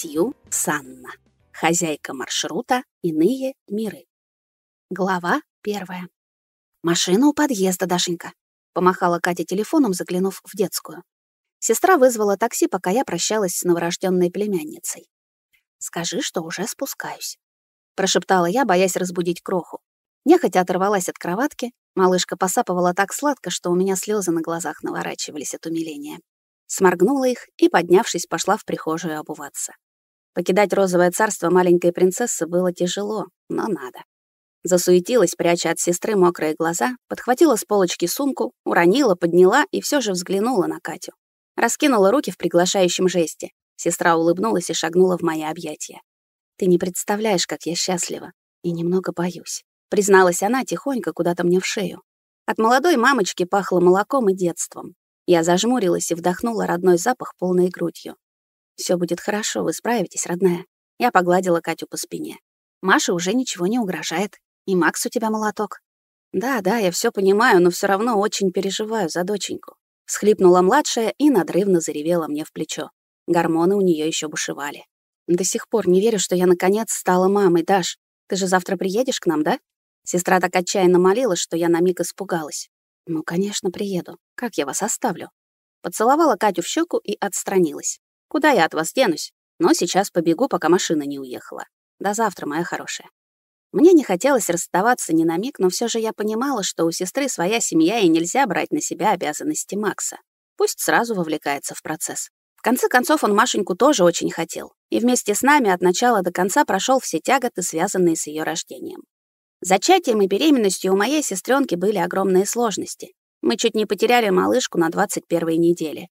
Сью Санна. Хозяйка маршрута «Иные миры». Глава первая. «Машина у подъезда, Дашенька», — помахала Катя телефоном, заглянув в детскую. Сестра вызвала такси, пока я прощалась с новорожденной племянницей. «Скажи, что уже спускаюсь», — прошептала я, боясь разбудить кроху. Нехотя оторвалась от кроватки, малышка посапывала так сладко, что у меня слезы на глазах наворачивались от умиления. Сморгнула их и, поднявшись, пошла в прихожую обуваться. Покидать розовое царство маленькой принцессы было тяжело, но надо. Засуетилась, пряча от сестры мокрые глаза, подхватила с полочки сумку, уронила, подняла и все же взглянула на Катю. Раскинула руки в приглашающем жесте. Сестра улыбнулась и шагнула в мои объятия. «Ты не представляешь, как я счастлива. И немного боюсь», — призналась она тихонько куда-то мне в шею. От молодой мамочки пахло молоком и детством. Я зажмурилась и вдохнула родной запах полной грудью. Все будет хорошо, вы справитесь, родная». Я погладила Катю по спине. «Маше уже ничего не угрожает. И Макс у тебя молоток». «Да, да, я все понимаю, но все равно очень переживаю за доченьку». Схлипнула младшая и надрывно заревела мне в плечо. Гормоны у нее еще бушевали. «До сих пор не верю, что я наконец стала мамой, Даш. Ты же завтра приедешь к нам, да?» Сестра так отчаянно молилась, что я на миг испугалась. «Ну, конечно, приеду. Как я вас оставлю?» Поцеловала Катю в щеку и отстранилась. Куда я от вас денусь? Но сейчас побегу, пока машина не уехала. До завтра, моя хорошая. Мне не хотелось расставаться ни на миг, но все же я понимала, что у сестры своя семья, и нельзя брать на себя обязанности Макса. Пусть сразу вовлекается в процесс. В конце концов, он Машеньку тоже очень хотел, и вместе с нами от начала до конца прошел все тяготы, связанные с ее рождением. Зачатием и беременностью у моей сестренки были огромные сложности. Мы чуть не потеряли малышку на 21-й неделе.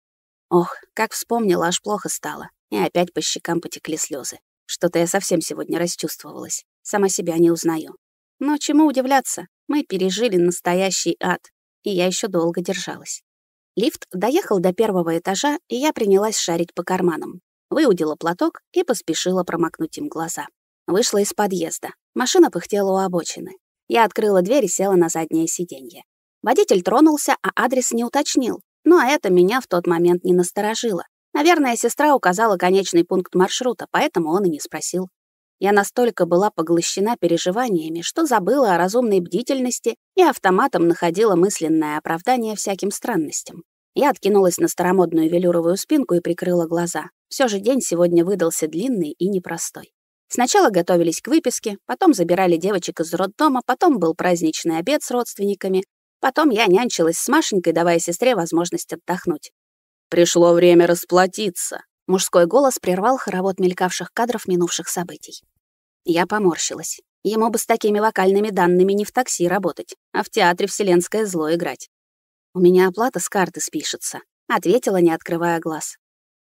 Ох, как вспомнила, аж плохо стало. И опять по щекам потекли слезы. Что-то я совсем сегодня расчувствовалась. Сама себя не узнаю. Но чему удивляться? Мы пережили настоящий ад. И я еще долго держалась. Лифт доехал до первого этажа, и я принялась шарить по карманам. Выудила платок и поспешила промокнуть им глаза. Вышла из подъезда. Машина пыхтела у обочины. Я открыла дверь и села на заднее сиденье. Водитель тронулся, а адрес не уточнил. Ну а это меня в тот момент не насторожило. Наверное, сестра указала конечный пункт маршрута, поэтому он и не спросил. Я настолько была поглощена переживаниями, что забыла о разумной бдительности и автоматом находила мысленное оправдание всяким странностям. Я откинулась на старомодную велюровую спинку и прикрыла глаза. Все же день сегодня выдался длинный и непростой. Сначала готовились к выписке, потом забирали девочек из роддома, потом был праздничный обед с родственниками, Потом я нянчилась с Машенькой, давая сестре возможность отдохнуть. «Пришло время расплатиться», — мужской голос прервал хоровод мелькавших кадров минувших событий. Я поморщилась. Ему бы с такими вокальными данными не в такси работать, а в театре вселенское зло играть. «У меня оплата с карты спишется», — ответила, не открывая глаз.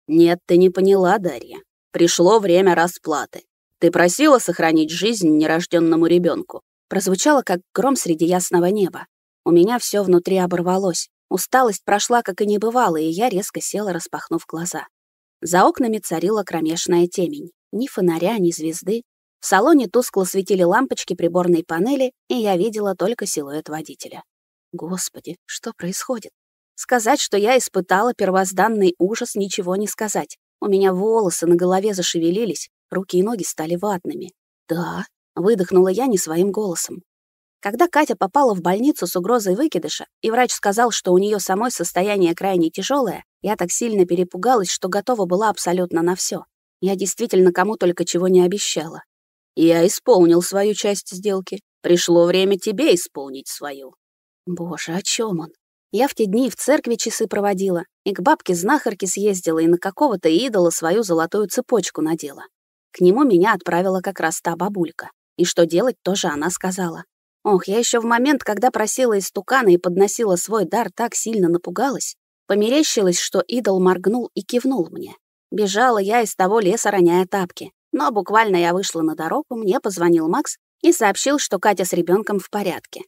«Нет, ты не поняла, Дарья. Пришло время расплаты. Ты просила сохранить жизнь нерожденному ребенку. Прозвучало, как гром среди ясного неба. У меня все внутри оборвалось. Усталость прошла, как и не бывало, и я резко села, распахнув глаза. За окнами царила кромешная темень. Ни фонаря, ни звезды. В салоне тускло светили лампочки приборной панели, и я видела только силуэт водителя. Господи, что происходит? Сказать, что я испытала первозданный ужас, ничего не сказать. У меня волосы на голове зашевелились, руки и ноги стали ватными. «Да», — выдохнула я не своим голосом. Когда Катя попала в больницу с угрозой выкидыша, и врач сказал, что у нее самой состояние крайне тяжелое, я так сильно перепугалась, что готова была абсолютно на все. Я действительно кому только чего не обещала. Я исполнил свою часть сделки. Пришло время тебе исполнить свою. Боже, о чем он? Я в те дни в церкви часы проводила, и к бабке-знахарке съездила, и на какого-то идола свою золотую цепочку надела. К нему меня отправила как раз та бабулька. И что делать, тоже она сказала. Ох, я еще в момент, когда просила истукана и подносила свой дар, так сильно напугалась. померещилась, что идол моргнул и кивнул мне. Бежала я из того леса, роняя тапки. Но буквально я вышла на дорогу, мне позвонил Макс и сообщил, что Катя с ребенком в порядке.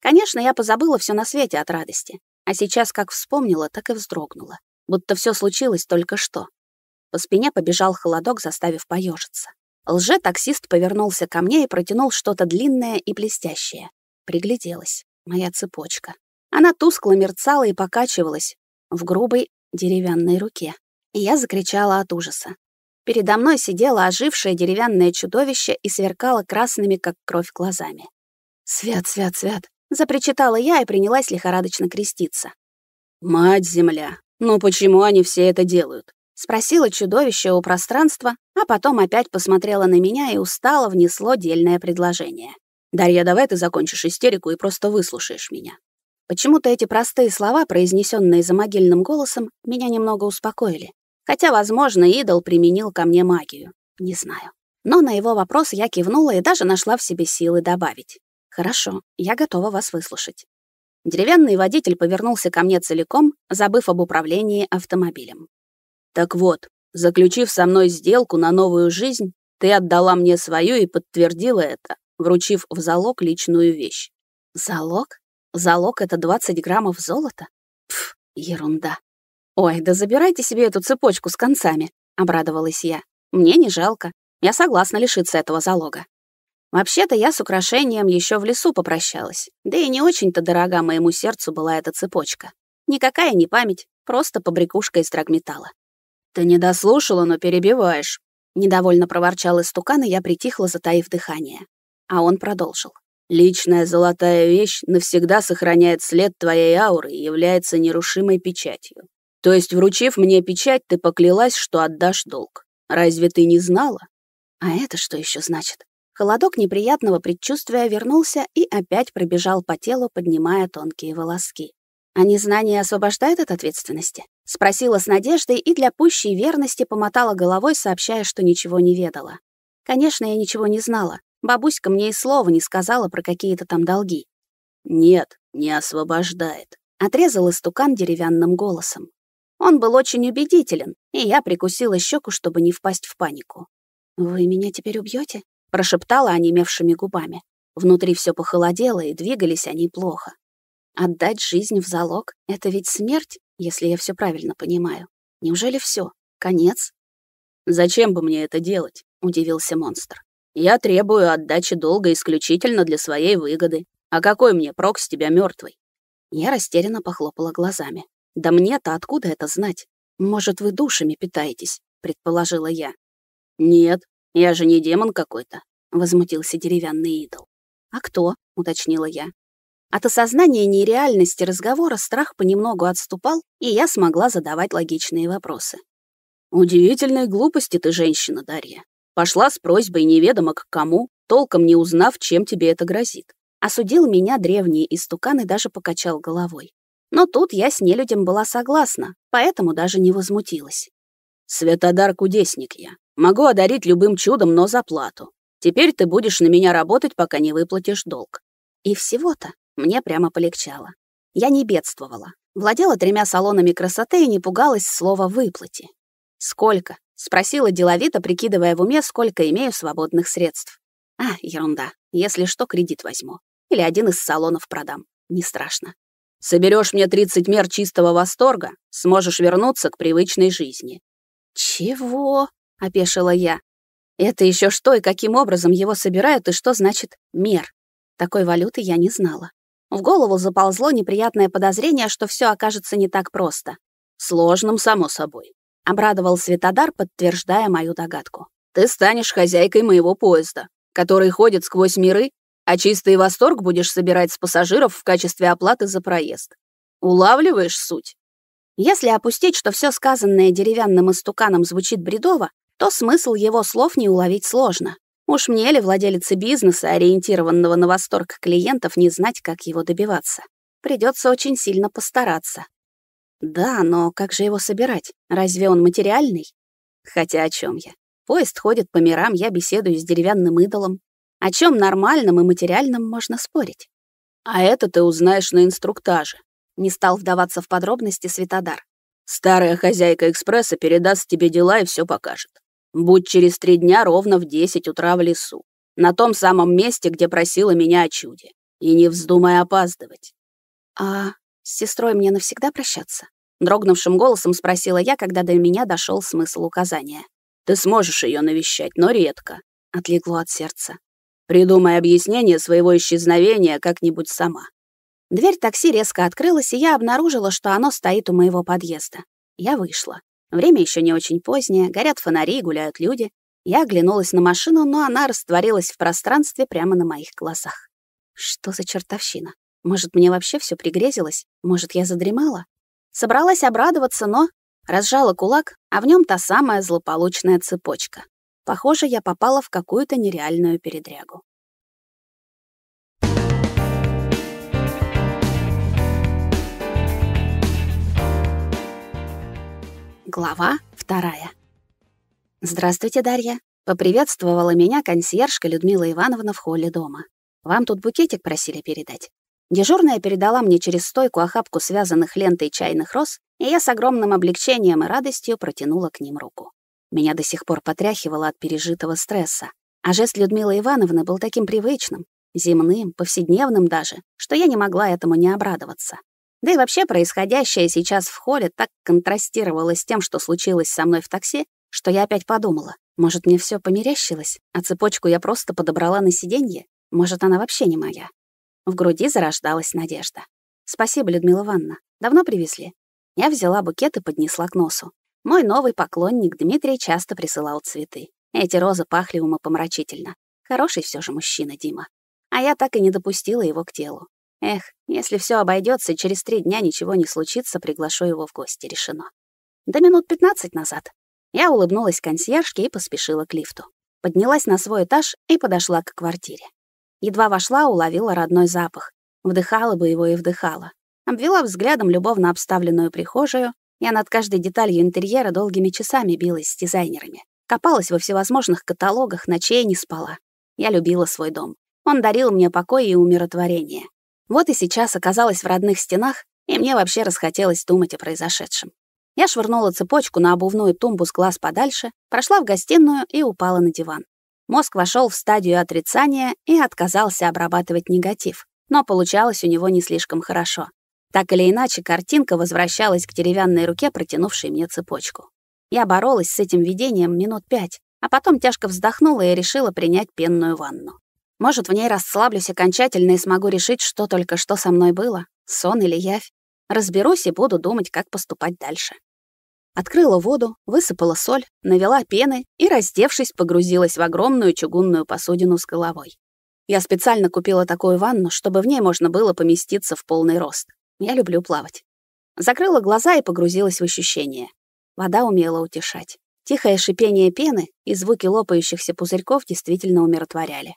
Конечно, я позабыла все на свете от радости. А сейчас как вспомнила, так и вздрогнула. Будто все случилось только что. По спине побежал холодок, заставив поежиться. Лже-таксист повернулся ко мне и протянул что-то длинное и блестящее. Пригляделась. Моя цепочка. Она тускло мерцала и покачивалась в грубой деревянной руке. И я закричала от ужаса. Передо мной сидело ожившее деревянное чудовище и сверкало красными, как кровь, глазами. «Свят, свят, свят!» — запричитала я и принялась лихорадочно креститься. «Мать земля! Ну почему они все это делают?» — спросила чудовище у пространства, а потом опять посмотрела на меня и устало внесло дельное предложение. «Дарья, давай ты закончишь истерику и просто выслушаешь меня». Почему-то эти простые слова, произнесенные за могильным голосом, меня немного успокоили. Хотя, возможно, идол применил ко мне магию. Не знаю. Но на его вопрос я кивнула и даже нашла в себе силы добавить. «Хорошо, я готова вас выслушать». Деревянный водитель повернулся ко мне целиком, забыв об управлении автомобилем. «Так вот, Заключив со мной сделку на новую жизнь, ты отдала мне свою и подтвердила это, вручив в залог личную вещь. Залог? Залог — это 20 граммов золота? Пф, ерунда. Ой, да забирайте себе эту цепочку с концами, обрадовалась я. Мне не жалко. Я согласна лишиться этого залога. Вообще-то я с украшением еще в лесу попрощалась. Да и не очень-то дорога моему сердцу была эта цепочка. Никакая не память, просто побрякушка из драгметалла. «Ты не дослушала, но перебиваешь», — недовольно проворчал истукан, и я притихла, затаив дыхание. А он продолжил. «Личная золотая вещь навсегда сохраняет след твоей ауры и является нерушимой печатью. То есть, вручив мне печать, ты поклялась, что отдашь долг. Разве ты не знала?» «А это что еще значит?» Холодок неприятного предчувствия вернулся и опять пробежал по телу, поднимая тонкие волоски. А незнание освобождает от ответственности? Спросила с надеждой и для пущей верности помотала головой, сообщая, что ничего не ведала. Конечно, я ничего не знала. Бабуська мне и слова не сказала про какие-то там долги. «Нет, не освобождает», — отрезал истукан деревянным голосом. Он был очень убедителен, и я прикусила щеку, чтобы не впасть в панику. «Вы меня теперь убьете? прошептала онемевшими губами. Внутри все похолодело, и двигались они плохо. Отдать жизнь в залог — это ведь смерть если я все правильно понимаю. Неужели все? Конец? «Зачем бы мне это делать?» — удивился монстр. «Я требую отдачи долга исключительно для своей выгоды. А какой мне прок с тебя мертвый? Я растерянно похлопала глазами. «Да мне-то откуда это знать? Может, вы душами питаетесь?» — предположила я. «Нет, я же не демон какой-то», — возмутился деревянный идол. «А кто?» — уточнила я. От осознания нереальности разговора страх понемногу отступал, и я смогла задавать логичные вопросы. «Удивительной глупости ты, женщина, Дарья. Пошла с просьбой неведомо к кому, толком не узнав, чем тебе это грозит. Осудил меня древний истукан и даже покачал головой. Но тут я с нелюдям была согласна, поэтому даже не возмутилась. «Святодар кудесник я. Могу одарить любым чудом, но за плату. Теперь ты будешь на меня работать, пока не выплатишь долг». И всего-то мне прямо полегчало. Я не бедствовала. Владела тремя салонами красоты и не пугалась слова «выплати». «Сколько?» — спросила деловито, прикидывая в уме, сколько имею свободных средств. «А, ерунда. Если что, кредит возьму. Или один из салонов продам. Не страшно. Соберешь мне 30 мер чистого восторга, сможешь вернуться к привычной жизни». «Чего?» — опешила я. «Это еще что и каким образом его собирают, и что значит «мер»?» Такой валюты я не знала. В голову заползло неприятное подозрение, что все окажется не так просто. Сложным, само собой. Обрадовал Светодар, подтверждая мою догадку. «Ты станешь хозяйкой моего поезда, который ходит сквозь миры, а чистый восторг будешь собирать с пассажиров в качестве оплаты за проезд. Улавливаешь суть?» Если опустить, что все сказанное деревянным истуканом звучит бредово, то смысл его слов не уловить сложно. Уж мне ли, владелице бизнеса, ориентированного на восторг клиентов, не знать, как его добиваться? Придется очень сильно постараться. Да, но как же его собирать? Разве он материальный? Хотя о чем я? Поезд ходит по мирам, я беседую с деревянным идолом. О чем нормальном и материальном можно спорить? А это ты узнаешь на инструктаже. Не стал вдаваться в подробности Светодар. Старая хозяйка экспресса передаст тебе дела и все покажет. Будь через три дня ровно в десять утра в лесу, на том самом месте, где просила меня о чуде. И не вздумай опаздывать. А с сестрой мне навсегда прощаться? Дрогнувшим голосом спросила я, когда до меня дошел смысл указания. Ты сможешь ее навещать, но редко. Отлегло от сердца. Придумай объяснение своего исчезновения как-нибудь сама. Дверь такси резко открылась, и я обнаружила, что оно стоит у моего подъезда. Я вышла. Время еще не очень позднее, горят фонари, гуляют люди. Я оглянулась на машину, но она растворилась в пространстве прямо на моих глазах. Что за чертовщина? Может, мне вообще все пригрезилось? Может, я задремала? Собралась обрадоваться, но разжала кулак, а в нем та самая злополучная цепочка. Похоже, я попала в какую-то нереальную передрягу. Глава вторая. «Здравствуйте, Дарья!» — поприветствовала меня консьержка Людмила Ивановна в холле дома. «Вам тут букетик просили передать». Дежурная передала мне через стойку охапку связанных лентой чайных роз, и я с огромным облегчением и радостью протянула к ним руку. Меня до сих пор потряхивало от пережитого стресса. А жест Людмилы Ивановны был таким привычным, земным, повседневным даже, что я не могла этому не обрадоваться. Да и вообще происходящее сейчас в холле так контрастировало с тем, что случилось со мной в такси, что я опять подумала, может, мне все померещилось, а цепочку я просто подобрала на сиденье? Может, она вообще не моя? В груди зарождалась надежда. «Спасибо, Людмила Ивановна. Давно привезли?» Я взяла букет и поднесла к носу. Мой новый поклонник Дмитрий часто присылал цветы. Эти розы пахли умопомрачительно. Хороший все же мужчина, Дима. А я так и не допустила его к телу. Эх, если все обойдется и через три дня ничего не случится, приглашу его в гости, решено. До минут пятнадцать назад. Я улыбнулась консьержке и поспешила к лифту. Поднялась на свой этаж и подошла к квартире. Едва вошла, уловила родной запах. Вдыхала бы его и вдыхала. Обвела взглядом любовно обставленную прихожую. Я над каждой деталью интерьера долгими часами билась с дизайнерами. Копалась во всевозможных каталогах, ночей не спала. Я любила свой дом. Он дарил мне покой и умиротворение. Вот и сейчас оказалась в родных стенах, и мне вообще расхотелось думать о произошедшем. Я швырнула цепочку на обувную тумбу с глаз подальше, прошла в гостиную и упала на диван. Мозг вошел в стадию отрицания и отказался обрабатывать негатив, но получалось у него не слишком хорошо. Так или иначе, картинка возвращалась к деревянной руке, протянувшей мне цепочку. Я боролась с этим видением минут пять, а потом тяжко вздохнула и решила принять пенную ванну. Может, в ней расслаблюсь окончательно и смогу решить, что только что со мной было, сон или явь. Разберусь и буду думать, как поступать дальше. Открыла воду, высыпала соль, навела пены и, раздевшись, погрузилась в огромную чугунную посудину с головой. Я специально купила такую ванну, чтобы в ней можно было поместиться в полный рост. Я люблю плавать. Закрыла глаза и погрузилась в ощущения. Вода умела утешать. Тихое шипение пены и звуки лопающихся пузырьков действительно умиротворяли.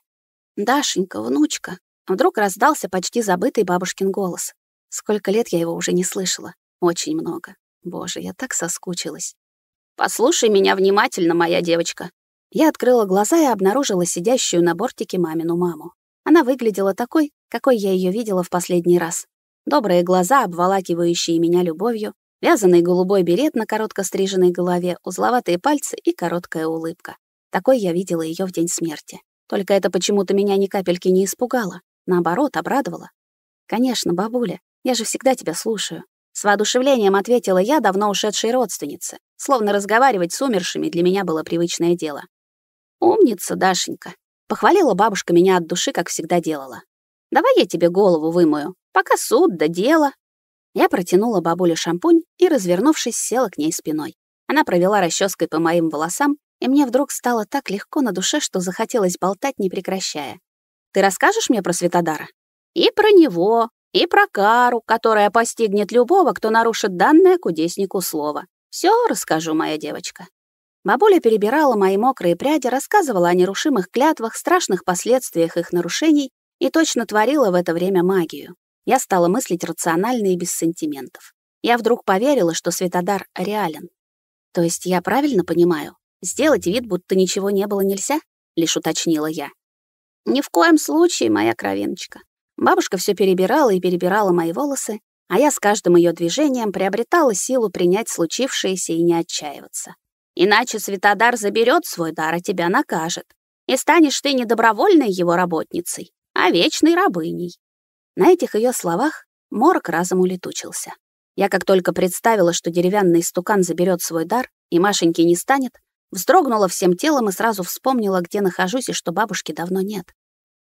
«Дашенька, внучка!» Вдруг раздался почти забытый бабушкин голос. Сколько лет я его уже не слышала. Очень много. Боже, я так соскучилась. «Послушай меня внимательно, моя девочка!» Я открыла глаза и обнаружила сидящую на бортике мамину маму. Она выглядела такой, какой я ее видела в последний раз. Добрые глаза, обволакивающие меня любовью, вязаный голубой берет на коротко стриженной голове, узловатые пальцы и короткая улыбка. Такой я видела ее в день смерти. Только это почему-то меня ни капельки не испугало. Наоборот, обрадовало. «Конечно, бабуля, я же всегда тебя слушаю». С воодушевлением ответила я давно ушедшей родственнице. Словно разговаривать с умершими для меня было привычное дело. «Умница, Дашенька!» Похвалила бабушка меня от души, как всегда делала. «Давай я тебе голову вымою, пока суд да дело». Я протянула бабуле шампунь и, развернувшись, села к ней спиной. Она провела расческой по моим волосам и мне вдруг стало так легко на душе, что захотелось болтать, не прекращая. «Ты расскажешь мне про Светодара?» «И про него, и про кару, которая постигнет любого, кто нарушит данное кудеснику слово. Все расскажу, моя девочка». Бабуля перебирала мои мокрые пряди, рассказывала о нерушимых клятвах, страшных последствиях их нарушений и точно творила в это время магию. Я стала мыслить рационально и без сантиментов. Я вдруг поверила, что Светодар реален. То есть я правильно понимаю? Сделать вид, будто ничего не было нельзя, лишь уточнила я. Ни в коем случае, моя кровиночка. Бабушка все перебирала и перебирала мои волосы, а я с каждым ее движением приобретала силу принять случившееся и не отчаиваться. Иначе Святодар заберет свой дар, и а тебя накажет. И станешь ты не добровольной его работницей, а вечной рабыней. На этих ее словах морок разом улетучился. Я как только представила, что деревянный стукан заберет свой дар и Машеньки не станет, Вздрогнула всем телом и сразу вспомнила, где нахожусь и что бабушки давно нет.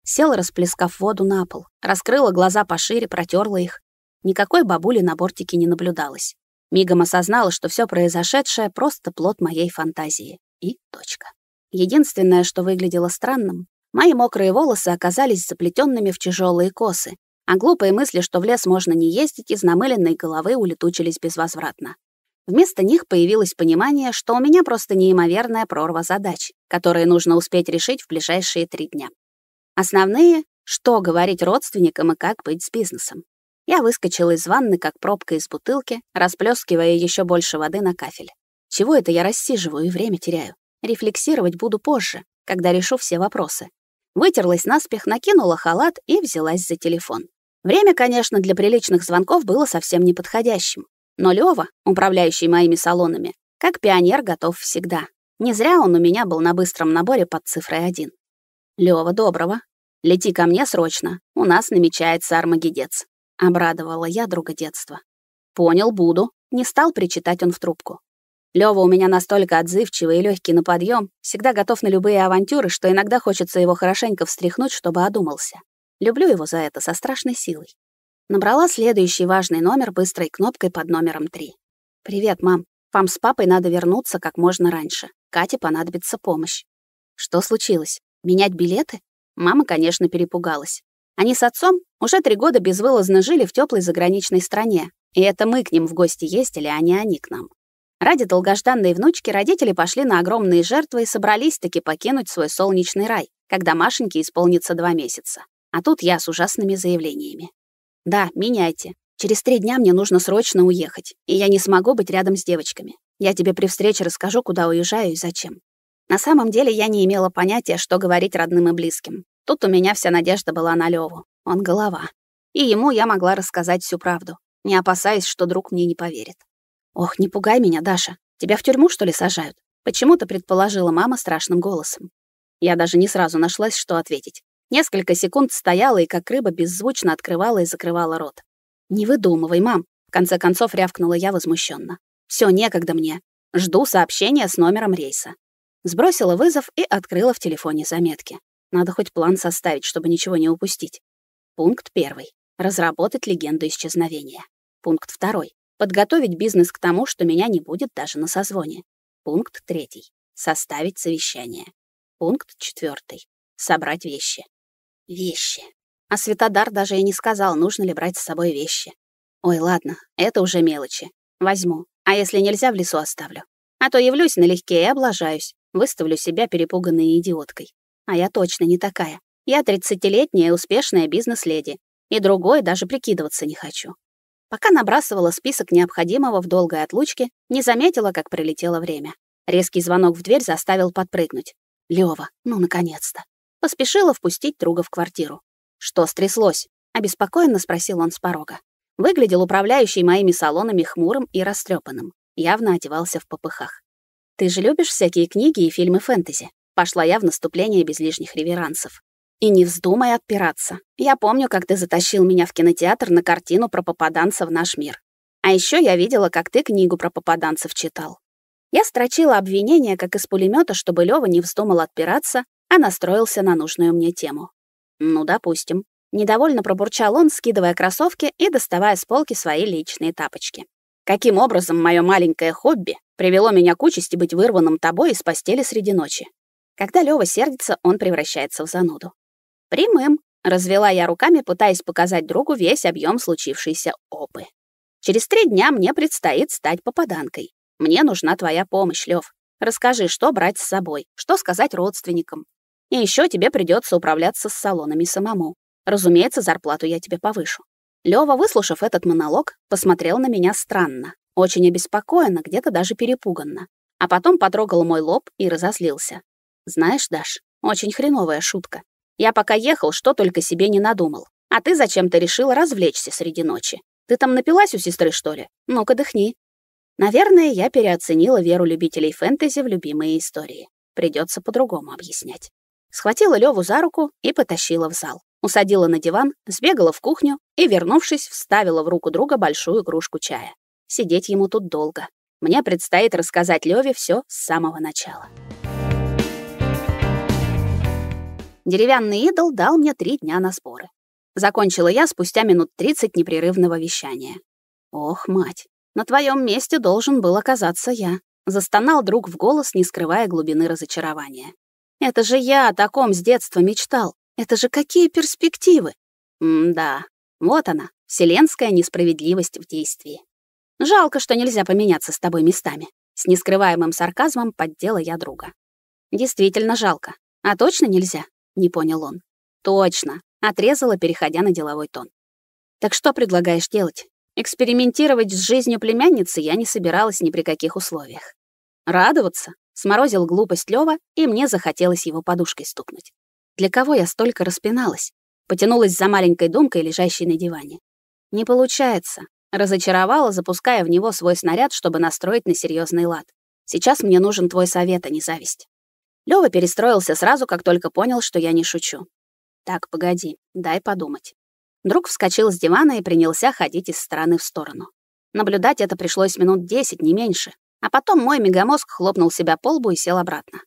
Села, расплескав воду на пол, раскрыла глаза пошире, протерла их. Никакой бабули на бортике не наблюдалось. Мигом осознала, что все произошедшее — просто плод моей фантазии. И точка. Единственное, что выглядело странным, мои мокрые волосы оказались заплетенными в тяжелые косы, а глупые мысли, что в лес можно не ездить, из намыленной головы улетучились безвозвратно. Вместо них появилось понимание, что у меня просто неимоверная прорва задач, которые нужно успеть решить в ближайшие три дня. Основные — что говорить родственникам и как быть с бизнесом. Я выскочила из ванны, как пробка из бутылки, расплескивая еще больше воды на кафель. Чего это я рассиживаю и время теряю? Рефлексировать буду позже, когда решу все вопросы. Вытерлась наспех, накинула халат и взялась за телефон. Время, конечно, для приличных звонков было совсем неподходящим. Но Лёва, управляющий моими салонами, как пионер готов всегда. Не зря он у меня был на быстром наборе под цифрой один. «Лёва, доброго. Лети ко мне срочно. У нас намечается армагедец», — обрадовала я друга детства. «Понял, буду», — не стал причитать он в трубку. Лёва у меня настолько отзывчивый и лёгкий на подъём, всегда готов на любые авантюры, что иногда хочется его хорошенько встряхнуть, чтобы одумался. Люблю его за это со страшной силой. Набрала следующий важный номер быстрой кнопкой под номером 3. «Привет, мам. Вам с папой надо вернуться как можно раньше. Кате понадобится помощь». «Что случилось? Менять билеты?» Мама, конечно, перепугалась. Они с отцом уже три года безвылазно жили в теплой заграничной стране, и это мы к ним в гости ездили, а не они к нам. Ради долгожданной внучки родители пошли на огромные жертвы и собрались-таки покинуть свой солнечный рай, когда Машеньке исполнится два месяца. А тут я с ужасными заявлениями. Да, меняйте. Через три дня мне нужно срочно уехать, и я не смогу быть рядом с девочками. Я тебе при встрече расскажу, куда уезжаю и зачем. На самом деле я не имела понятия, что говорить родным и близким. Тут у меня вся надежда была на Леву. Он голова. И ему я могла рассказать всю правду, не опасаясь, что друг мне не поверит. «Ох, не пугай меня, Даша. Тебя в тюрьму, что ли, сажают?» Почему-то предположила мама страшным голосом. Я даже не сразу нашлась, что ответить. Несколько секунд стояла и как рыба беззвучно открывала и закрывала рот. «Не выдумывай, мам!» В конце концов рявкнула я возмущенно. «Все, некогда мне. Жду сообщения с номером рейса». Сбросила вызов и открыла в телефоне заметки. Надо хоть план составить, чтобы ничего не упустить. Пункт первый. Разработать легенду исчезновения. Пункт второй. Подготовить бизнес к тому, что меня не будет даже на созвоне. Пункт третий. Составить совещание. Пункт четвертый. Собрать вещи. Вещи. А Светодар даже и не сказал, нужно ли брать с собой вещи. Ой, ладно, это уже мелочи. Возьму. А если нельзя, в лесу оставлю. А то явлюсь налегке и облажаюсь. Выставлю себя перепуганной идиоткой. А я точно не такая. Я тридцатилетняя успешная бизнес-леди. И другой даже прикидываться не хочу. Пока набрасывала список необходимого в долгой отлучке, не заметила, как прилетело время. Резкий звонок в дверь заставил подпрыгнуть. Лева, ну наконец-то поспешила впустить друга в квартиру. «Что стряслось?» — обеспокоенно спросил он с порога. Выглядел управляющий моими салонами хмурым и растрепанным. Явно одевался в попыхах. «Ты же любишь всякие книги и фильмы фэнтези?» Пошла я в наступление без лишних реверансов. «И не вздумай отпираться. Я помню, как ты затащил меня в кинотеатр на картину про попаданца в наш мир. А еще я видела, как ты книгу про попаданцев читал. Я строчила обвинения, как из пулемета, чтобы Лёва не вздумал отпираться, а настроился на нужную мне тему. Ну, допустим. Недовольно пробурчал он, скидывая кроссовки и доставая с полки свои личные тапочки. Каким образом мое маленькое хобби привело меня к участи быть вырванным тобой из постели среди ночи? Когда Лёва сердится, он превращается в зануду. Прямым, развела я руками, пытаясь показать другу весь объем случившейся опы. Через три дня мне предстоит стать попаданкой. Мне нужна твоя помощь, Лев. Расскажи, что брать с собой, что сказать родственникам, и еще тебе придется управляться с салонами самому. Разумеется, зарплату я тебе повышу». Лева, выслушав этот монолог, посмотрел на меня странно, очень обеспокоенно, где-то даже перепуганно. А потом потрогал мой лоб и разозлился. «Знаешь, Даш, очень хреновая шутка. Я пока ехал, что только себе не надумал. А ты зачем-то решила развлечься среди ночи. Ты там напилась у сестры, что ли? Ну-ка, дыхни». Наверное, я переоценила веру любителей фэнтези в любимые истории. Придется по-другому объяснять схватила Леву за руку и потащила в зал. Усадила на диван, сбегала в кухню и, вернувшись, вставила в руку друга большую кружку чая. Сидеть ему тут долго. Мне предстоит рассказать Леве все с самого начала. Деревянный идол дал мне три дня на сборы. Закончила я спустя минут 30 непрерывного вещания. «Ох, мать, на твоем месте должен был оказаться я», застонал друг в голос, не скрывая глубины разочарования. Это же я о таком с детства мечтал. Это же какие перспективы? М да, вот она, вселенская несправедливость в действии. Жалко, что нельзя поменяться с тобой местами. С нескрываемым сарказмом поддела я друга. Действительно жалко. А точно нельзя? Не понял он. Точно, отрезала, переходя на деловой тон. Так что предлагаешь делать? Экспериментировать с жизнью племянницы я не собиралась ни при каких условиях. Радоваться? Сморозил глупость Лёва, и мне захотелось его подушкой стукнуть. Для кого я столько распиналась? Потянулась за маленькой думкой, лежащей на диване. Не получается. Разочаровала, запуская в него свой снаряд, чтобы настроить на серьезный лад. Сейчас мне нужен твой совет, а не зависть. Лёва перестроился сразу, как только понял, что я не шучу. Так, погоди, дай подумать. Друг вскочил с дивана и принялся ходить из стороны в сторону. Наблюдать это пришлось минут десять, не меньше. А потом мой мегамозг хлопнул себя по лбу и сел обратно.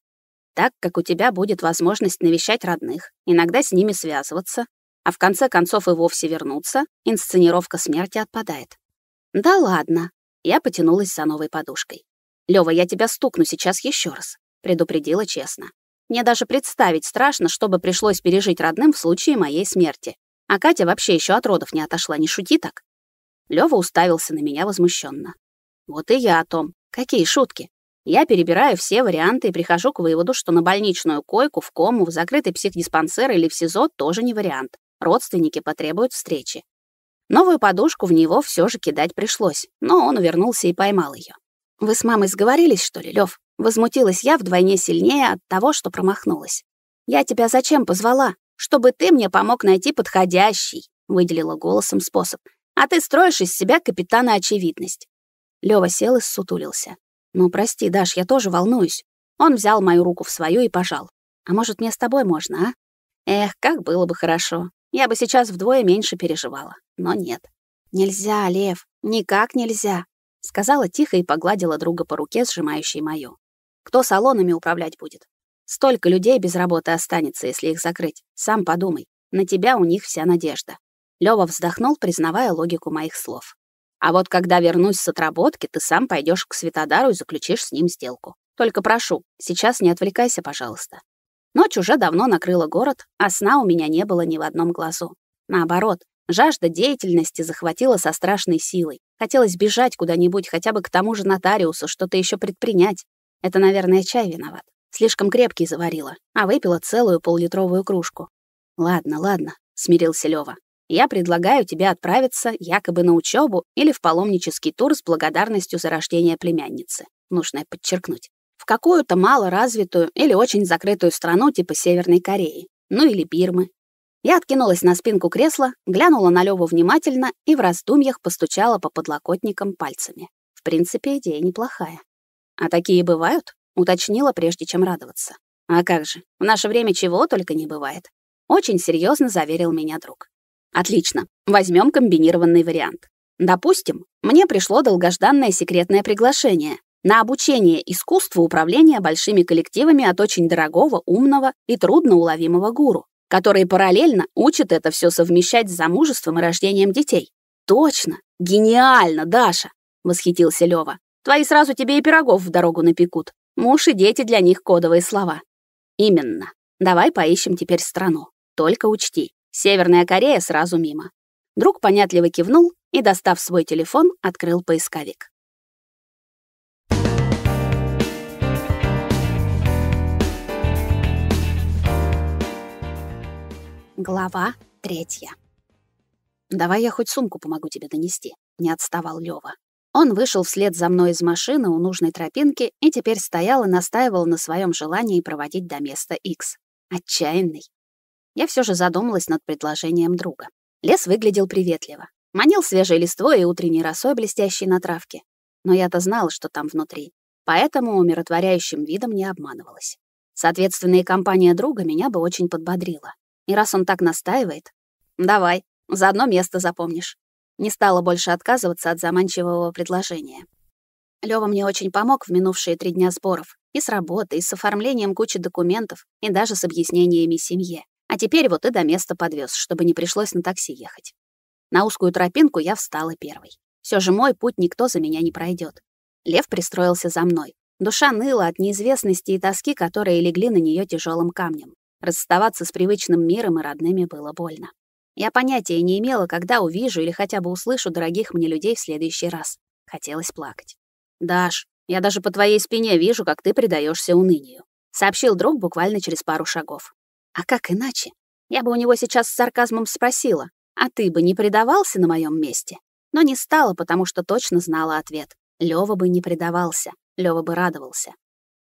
Так как у тебя будет возможность навещать родных, иногда с ними связываться, а в конце концов и вовсе вернуться, инсценировка смерти отпадает. Да ладно. Я потянулась за новой подушкой. Лёва, я тебя стукну сейчас еще раз, предупредила честно. Мне даже представить страшно, что бы пришлось пережить родным в случае моей смерти. А Катя вообще еще от родов не отошла, не шути так. Лёва уставился на меня возмущенно. Вот и я о том. Какие шутки? Я перебираю все варианты и прихожу к выводу, что на больничную койку, в кому, в закрытый психдиспансер или в СИЗО тоже не вариант. Родственники потребуют встречи. Новую подушку в него все же кидать пришлось, но он увернулся и поймал ее. «Вы с мамой сговорились, что ли, Лев? Возмутилась я вдвойне сильнее от того, что промахнулась. «Я тебя зачем позвала? Чтобы ты мне помог найти подходящий», — выделила голосом способ. «А ты строишь из себя капитана очевидность». Лёва сел и ссутулился. «Ну, прости, Даш, я тоже волнуюсь». Он взял мою руку в свою и пожал. «А может, мне с тобой можно, а?» Эх, как было бы хорошо. Я бы сейчас вдвое меньше переживала. Но нет. «Нельзя, Лев, никак нельзя», — сказала тихо и погладила друга по руке, сжимающей мою. «Кто салонами управлять будет? Столько людей без работы останется, если их закрыть. Сам подумай. На тебя у них вся надежда». Лёва вздохнул, признавая логику моих слов. А вот когда вернусь с отработки, ты сам пойдешь к Светодару и заключишь с ним сделку. Только прошу, сейчас не отвлекайся, пожалуйста. Ночь уже давно накрыла город, а сна у меня не было ни в одном глазу. Наоборот, жажда деятельности захватила со страшной силой. Хотелось бежать куда-нибудь, хотя бы к тому же нотариусу, что-то еще предпринять. Это, наверное, чай виноват. Слишком крепкий заварила, а выпила целую поллитровую кружку. «Ладно, ладно», — смирился Лева я предлагаю тебе отправиться якобы на учебу или в паломнический тур с благодарностью за рождение племянницы. Нужно подчеркнуть. В какую-то малоразвитую или очень закрытую страну типа Северной Кореи. Ну или Бирмы. Я откинулась на спинку кресла, глянула на Леву внимательно и в раздумьях постучала по подлокотникам пальцами. В принципе, идея неплохая. «А такие бывают?» — уточнила, прежде чем радоваться. «А как же, в наше время чего только не бывает». Очень серьезно заверил меня друг. Отлично. Возьмем комбинированный вариант. Допустим, мне пришло долгожданное секретное приглашение на обучение искусству управления большими коллективами от очень дорогого, умного и трудноуловимого гуру, который параллельно учит это все совмещать с замужеством и рождением детей. Точно! Гениально, Даша! Восхитился Лева. Твои сразу тебе и пирогов в дорогу напекут. Муж и дети для них кодовые слова. Именно. Давай поищем теперь страну. Только учти, Северная Корея сразу мимо. Друг понятливо кивнул и, достав свой телефон, открыл поисковик. Глава третья. «Давай я хоть сумку помогу тебе донести», — не отставал Лёва. Он вышел вслед за мной из машины у нужной тропинки и теперь стоял и настаивал на своем желании проводить до места X. Отчаянный, я все же задумалась над предложением друга. Лес выглядел приветливо. Манил свежей листвой и утренней росой, блестящей на травке. Но я-то знала, что там внутри, поэтому умиротворяющим видом не обманывалась. Соответственно, и компания друга меня бы очень подбодрила. И раз он так настаивает, давай, заодно место запомнишь. Не стала больше отказываться от заманчивого предложения. Лёва мне очень помог в минувшие три дня сборов. И с работы, и с оформлением кучи документов, и даже с объяснениями семье. А теперь вот и до места подвез, чтобы не пришлось на такси ехать. На узкую тропинку я встала первой. Все же мой путь никто за меня не пройдет. Лев пристроился за мной. Душа ныла от неизвестности и тоски, которые легли на нее тяжелым камнем. Расставаться с привычным миром и родными было больно. Я понятия не имела, когда увижу или хотя бы услышу дорогих мне людей в следующий раз. Хотелось плакать. «Даш, я даже по твоей спине вижу, как ты предаешься унынию», — сообщил друг буквально через пару шагов. А как иначе? Я бы у него сейчас с сарказмом спросила, а ты бы не предавался на моем месте? Но не стала, потому что точно знала ответ. Лёва бы не предавался, Лёва бы радовался.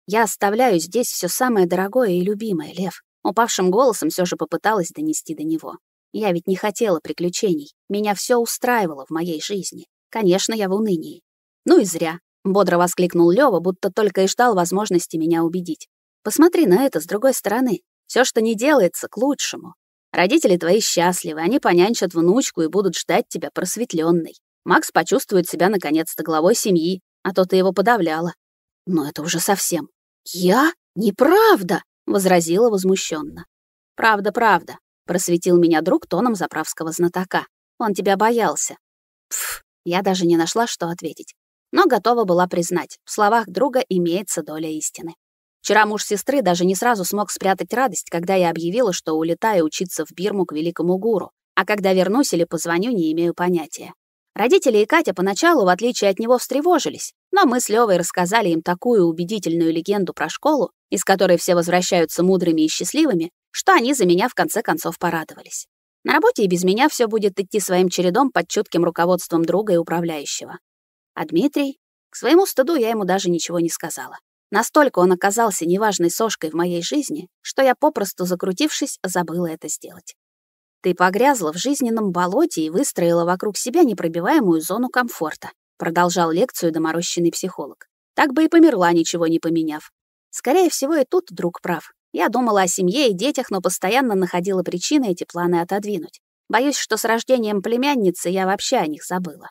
Я оставляю здесь все самое дорогое и любимое, Лев. Упавшим голосом все же попыталась донести до него. Я ведь не хотела приключений. Меня все устраивало в моей жизни. Конечно, я в унынии. Ну и зря. Бодро воскликнул Лёва, будто только и ждал возможности меня убедить. Посмотри на это с другой стороны. Все, что не делается, к лучшему. Родители твои счастливы, они понянчат внучку и будут ждать тебя просветленной. Макс почувствует себя наконец-то главой семьи, а то ты его подавляла. Но это уже совсем. Я? Неправда! возразила возмущенно. Правда, правда, просветил меня друг тоном заправского знатока. Он тебя боялся. Пф, я даже не нашла, что ответить. Но готова была признать, в словах друга имеется доля истины. Вчера муж сестры даже не сразу смог спрятать радость, когда я объявила, что улетаю учиться в Бирму к великому гуру, а когда вернусь или позвоню, не имею понятия. Родители и Катя поначалу, в отличие от него, встревожились, но мы с Левой рассказали им такую убедительную легенду про школу, из которой все возвращаются мудрыми и счастливыми, что они за меня в конце концов порадовались. На работе и без меня все будет идти своим чередом под чутким руководством друга и управляющего. А Дмитрий? К своему стыду я ему даже ничего не сказала. Настолько он оказался неважной сошкой в моей жизни, что я попросту закрутившись, забыла это сделать. Ты погрязла в жизненном болоте и выстроила вокруг себя непробиваемую зону комфорта, продолжал лекцию доморощенный психолог. Так бы и померла, ничего не поменяв. Скорее всего, и тут друг прав. Я думала о семье и детях, но постоянно находила причины эти планы отодвинуть. Боюсь, что с рождением племянницы я вообще о них забыла.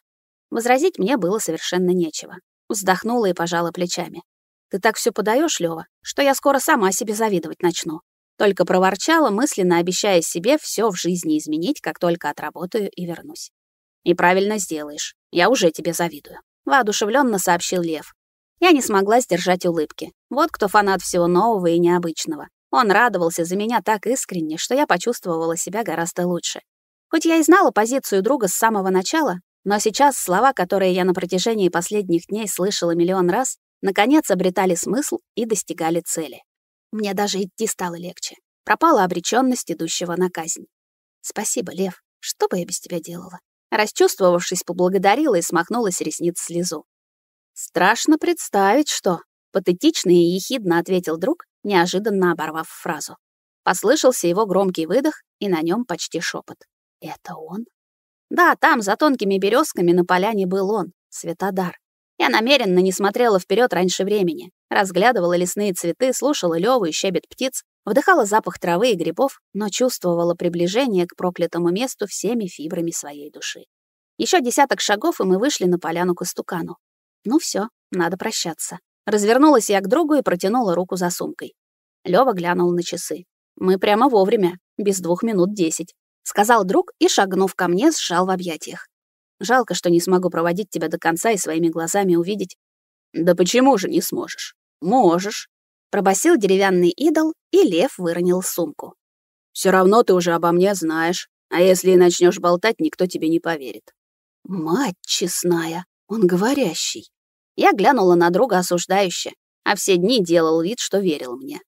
Возразить мне было совершенно нечего. Вздохнула и пожала плечами. Ты так все подаешь, Лева, что я скоро сама себе завидовать начну. Только проворчала, мысленно обещая себе все в жизни изменить, как только отработаю и вернусь. И правильно сделаешь. Я уже тебе завидую, воодушевленно сообщил Лев. Я не смогла сдержать улыбки. Вот кто фанат всего нового и необычного. Он радовался за меня так искренне, что я почувствовала себя гораздо лучше. Хоть я и знала позицию друга с самого начала, но сейчас слова, которые я на протяжении последних дней слышала миллион раз, наконец обретали смысл и достигали цели. Мне даже идти стало легче. Пропала обречённость идущего на казнь. «Спасибо, Лев. Что бы я без тебя делала?» Расчувствовавшись, поблагодарила и смахнула с ресниц слезу. «Страшно представить, что...» — патетично и ехидно ответил друг, неожиданно оборвав фразу. Послышался его громкий выдох, и на нём почти шепот. «Это он?» «Да, там, за тонкими берёзками на поляне был он, Святодар. Я намеренно не смотрела вперед раньше времени, разглядывала лесные цветы, слушала лёву и щебет птиц, вдыхала запах травы и грибов, но чувствовала приближение к проклятому месту всеми фибрами своей души. Еще десяток шагов, и мы вышли на поляну к истукану. Ну все, надо прощаться. Развернулась я к другу и протянула руку за сумкой. Лёва глянул на часы. «Мы прямо вовремя, без двух минут десять», — сказал друг и, шагнув ко мне, сжал в объятиях. Жалко, что не смогу проводить тебя до конца и своими глазами увидеть. Да почему же не сможешь? Можешь. Пробасил деревянный идол, и лев выронил сумку. Все равно ты уже обо мне знаешь, а если и начнешь болтать, никто тебе не поверит. Мать честная, он говорящий. Я глянула на друга осуждающе, а все дни делал вид, что верил мне.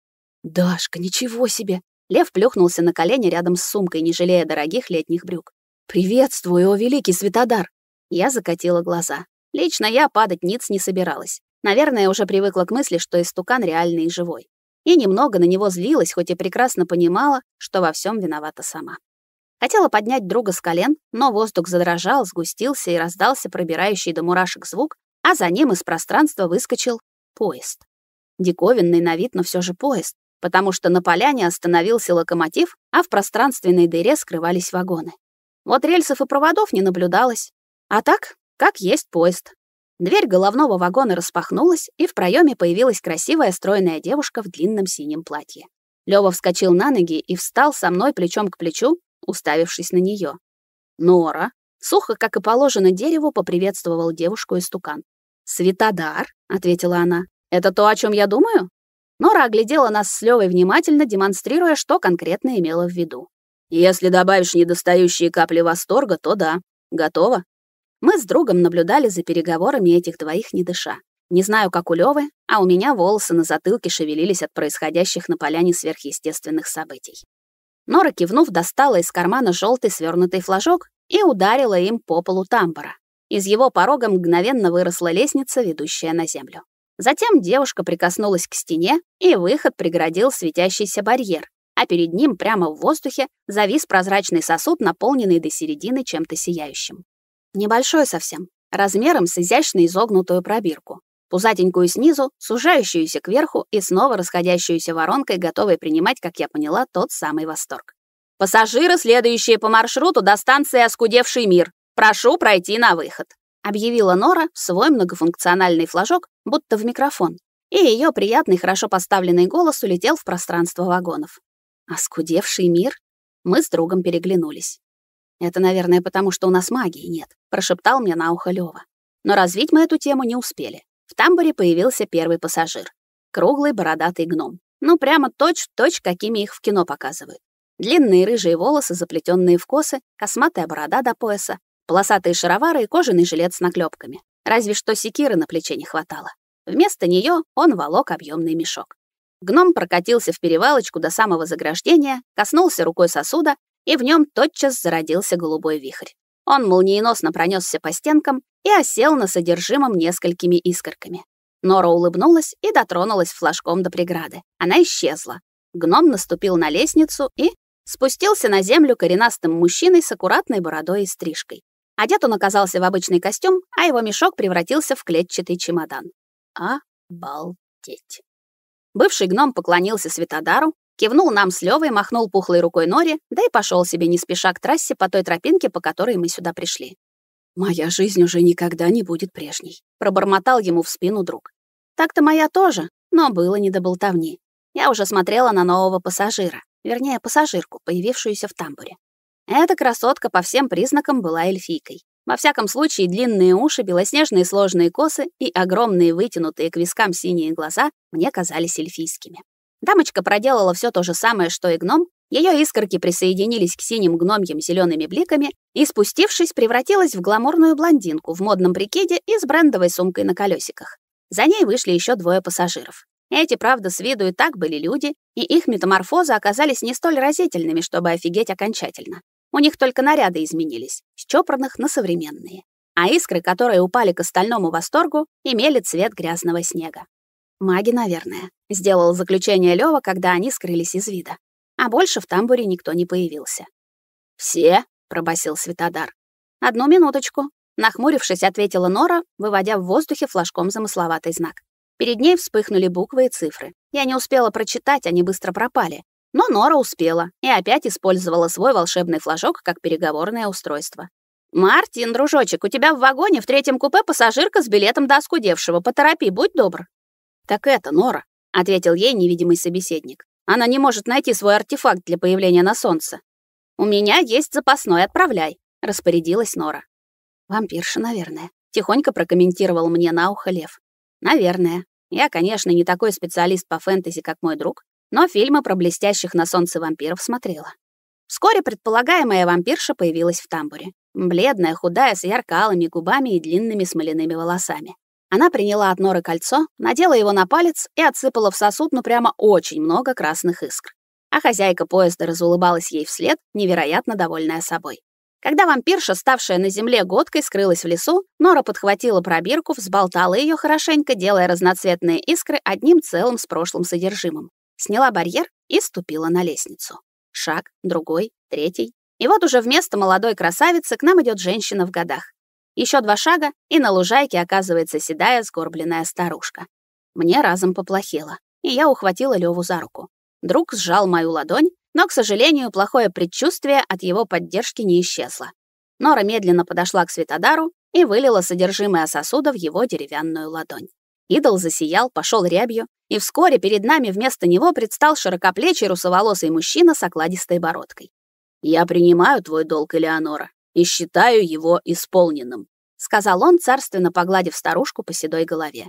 «Дашка, ничего себе!» Лев плюхнулся на колени рядом с сумкой, не жалея дорогих летних брюк. «Приветствую, о великий Светодар!» Я закатила глаза. Лично я падать ниц не собиралась. Наверное, уже привыкла к мысли, что истукан реальный и живой. И немного на него злилась, хоть и прекрасно понимала, что во всем виновата сама. Хотела поднять друга с колен, но воздух задрожал, сгустился и раздался пробирающий до мурашек звук, а за ним из пространства выскочил поезд. Диковинный на вид, но все же поезд, потому что на поляне остановился локомотив, а в пространственной дыре скрывались вагоны. Вот рельсов и проводов не наблюдалось. А так, как есть поезд. Дверь головного вагона распахнулась, и в проеме появилась красивая стройная девушка в длинном синем платье. Лёва вскочил на ноги и встал со мной плечом к плечу, уставившись на нее. Нора, сухо, как и положено дереву, поприветствовал девушку истукан. «Светодар», — ответила она, — «это то, о чем я думаю?» Нора оглядела нас с Левой внимательно, демонстрируя, что конкретно имела в виду. Если добавишь недостающие капли восторга, то да. Готово. Мы с другом наблюдали за переговорами этих двоих, не дыша. Не знаю, как у Лёвы, а у меня волосы на затылке шевелились от происходящих на поляне сверхъестественных событий. Нора, кивнув, достала из кармана желтый свернутый флажок и ударила им по полу тамбора. Из его порога мгновенно выросла лестница, ведущая на землю. Затем девушка прикоснулась к стене, и выход преградил светящийся барьер, а перед ним прямо в воздухе завис прозрачный сосуд, наполненный до середины чем-то сияющим. Небольшой совсем, размером с изящно изогнутую пробирку, пузатенькую снизу, сужающуюся кверху и снова расходящуюся воронкой, готовой принимать, как я поняла, тот самый восторг. «Пассажиры, следующие по маршруту до станции «Оскудевший мир», прошу пройти на выход», объявила Нора в свой многофункциональный флажок, будто в микрофон, и ее приятный, хорошо поставленный голос улетел в пространство вагонов. Оскудевший а мир? Мы с другом переглянулись. «Это, наверное, потому что у нас магии нет», — прошептал мне на ухо Лёва. Но развить мы эту тему не успели. В тамбуре появился первый пассажир. Круглый бородатый гном. Ну, прямо точь-в-точь, -точь, какими их в кино показывают. Длинные рыжие волосы, заплетенные в косы, косматая борода до пояса, полосатые шаровары и кожаный жилет с наклепками. Разве что секиры на плече не хватало. Вместо нее он волок объемный мешок. Гном прокатился в перевалочку до самого заграждения, коснулся рукой сосуда, и в нем тотчас зародился голубой вихрь. Он молниеносно пронесся по стенкам и осел на содержимом несколькими искорками. Нора улыбнулась и дотронулась флажком до преграды. Она исчезла. Гном наступил на лестницу и спустился на землю коренастым мужчиной с аккуратной бородой и стрижкой. Одет он оказался в обычный костюм, а его мешок превратился в клетчатый чемодан. Обалдеть. Бывший гном поклонился Светодару, кивнул нам с Левой, махнул пухлой рукой Нори, да и пошел себе не спеша к трассе по той тропинке, по которой мы сюда пришли. «Моя жизнь уже никогда не будет прежней», — пробормотал ему в спину друг. «Так-то моя тоже, но было не до болтовни. Я уже смотрела на нового пассажира, вернее, пассажирку, появившуюся в тамбуре. Эта красотка по всем признакам была эльфийкой. Во всяком случае, длинные уши, белоснежные сложные косы и огромные вытянутые к вискам синие глаза мне казались эльфийскими. Дамочка проделала все то же самое, что и гном, ее искорки присоединились к синим гномьям зелеными бликами и, спустившись, превратилась в гламурную блондинку в модном прикиде и с брендовой сумкой на колесиках. За ней вышли еще двое пассажиров. Эти, правда, с виду и так были люди, и их метаморфозы оказались не столь разительными, чтобы офигеть окончательно. У них только наряды изменились чопорных на современные, а искры, которые упали к остальному восторгу, имели цвет грязного снега. «Маги, наверное», — сделал заключение Лёва, когда они скрылись из вида. А больше в тамбуре никто не появился. «Все?» — пробасил Светодар. «Одну минуточку», — нахмурившись, ответила Нора, выводя в воздухе флажком замысловатый знак. Перед ней вспыхнули буквы и цифры. Я не успела прочитать, они быстро пропали. Но Нора успела и опять использовала свой волшебный флажок как переговорное устройство. «Мартин, дружочек, у тебя в вагоне в третьем купе пассажирка с билетом до оскудевшего. Поторопи, будь добр». «Так это, Нора», — ответил ей невидимый собеседник. «Она не может найти свой артефакт для появления на солнце». «У меня есть запасной, отправляй», — распорядилась Нора. «Вампирша, наверное», — тихонько прокомментировал мне на ухо Лев. «Наверное. Я, конечно, не такой специалист по фэнтези, как мой друг, но фильмы про блестящих на солнце вампиров смотрела. Вскоре предполагаемая вампирша появилась в тамбуре. Бледная, худая, с ярко-алыми губами и длинными смоляными волосами. Она приняла от норы кольцо, надела его на палец и отсыпала в сосуд ну прямо очень много красных искр. А хозяйка поезда разулыбалась ей вслед, невероятно довольная собой. Когда вампирша, ставшая на земле годкой, скрылась в лесу, Нора подхватила пробирку, взболтала ее хорошенько, делая разноцветные искры одним целым с прошлым содержимым. Сняла барьер и ступила на лестницу. Шаг, другой, третий. И вот уже вместо молодой красавицы к нам идет женщина в годах. Еще два шага, и на лужайке оказывается седая, сгорбленная старушка. Мне разом поплохело, и я ухватила Леву за руку. Друг сжал мою ладонь, но, к сожалению, плохое предчувствие от его поддержки не исчезло. Нора медленно подошла к Светодару и вылила содержимое сосуда в его деревянную ладонь. Идол засиял, пошел рябью, и вскоре перед нами вместо него предстал широкоплечий русоволосый мужчина с окладистой бородкой. «Я принимаю твой долг, Элеонора, и считаю его исполненным», сказал он, царственно погладив старушку по седой голове.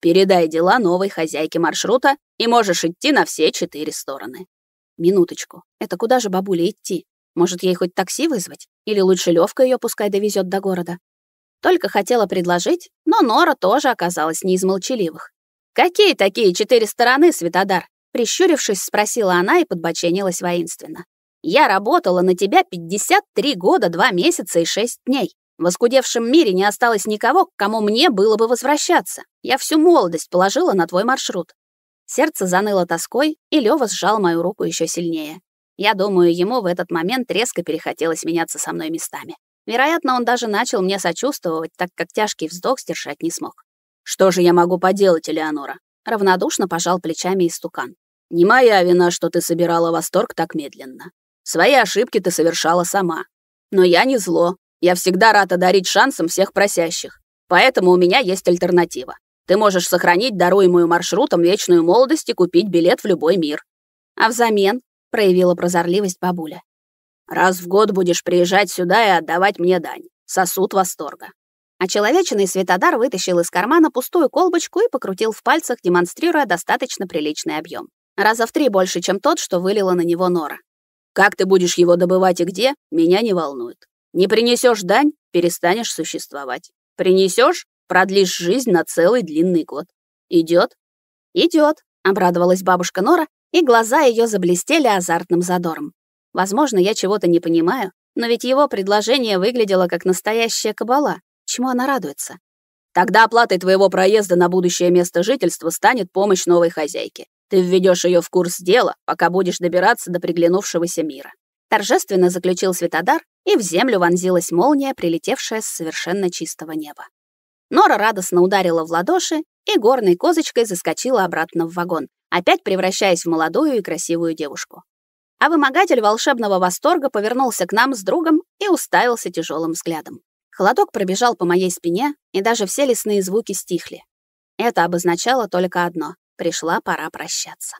«Передай дела новой хозяйке маршрута, и можешь идти на все четыре стороны». «Минуточку, это куда же бабуле идти? Может, ей хоть такси вызвать? Или лучше Левка ее пускай довезет до города?» Только хотела предложить, но Нора тоже оказалась не из молчаливых. «Какие такие четыре стороны, Светодар?» Прищурившись, спросила она и подбоченилась воинственно. «Я работала на тебя 53 года, 2 месяца и 6 дней. В оскудевшем мире не осталось никого, к кому мне было бы возвращаться. Я всю молодость положила на твой маршрут. Сердце заныло тоской, и Лёва сжал мою руку еще сильнее. Я думаю, ему в этот момент резко перехотелось меняться со мной местами. Вероятно, он даже начал мне сочувствовать, так как тяжкий вздох сдержать не смог. «Что же я могу поделать, Элеонора?» Равнодушно пожал плечами истукан. «Не моя вина, что ты собирала восторг так медленно. Свои ошибки ты совершала сама. Но я не зло. Я всегда рад одарить шансом всех просящих. Поэтому у меня есть альтернатива. Ты можешь сохранить даруемую маршрутом вечную молодость и купить билет в любой мир. А взамен проявила прозорливость бабуля. Раз в год будешь приезжать сюда и отдавать мне дань. Сосуд восторга. А человечный Светодар вытащил из кармана пустую колбочку и покрутил в пальцах, демонстрируя достаточно приличный объем. Раза в три больше, чем тот, что вылила на него Нора. Как ты будешь его добывать и где, меня не волнует. Не принесешь дань — перестанешь существовать. Принесешь — продлишь жизнь на целый длинный год. Идет? Идет, обрадовалась бабушка Нора, и глаза ее заблестели азартным задором. Возможно, я чего-то не понимаю, но ведь его предложение выглядело как настоящая кабала, чему она радуется. Тогда оплатой твоего проезда на будущее место жительства станет помощь новой хозяйке. Ты введешь ее в курс дела, пока будешь добираться до приглянувшегося мира. Торжественно заключил Светодар, и в землю вонзилась молния, прилетевшая с совершенно чистого неба. Нора радостно ударила в ладоши и горной козочкой заскочила обратно в вагон, опять превращаясь в молодую и красивую девушку а вымогатель волшебного восторга повернулся к нам с другом и уставился тяжелым взглядом. Холодок пробежал по моей спине, и даже все лесные звуки стихли. Это обозначало только одно — пришла пора прощаться.